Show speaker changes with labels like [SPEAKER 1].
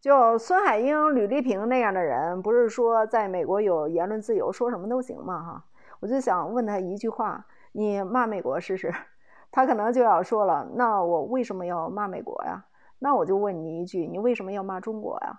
[SPEAKER 1] 就孙海英、吕丽萍那样的人，不是说在美国有言论自由，说什么都行吗？哈，我就想问他一句话：你骂美国试试，他可能就要说了。那我为什么要骂美国呀？那我就问你一句：你为什么要骂中国呀？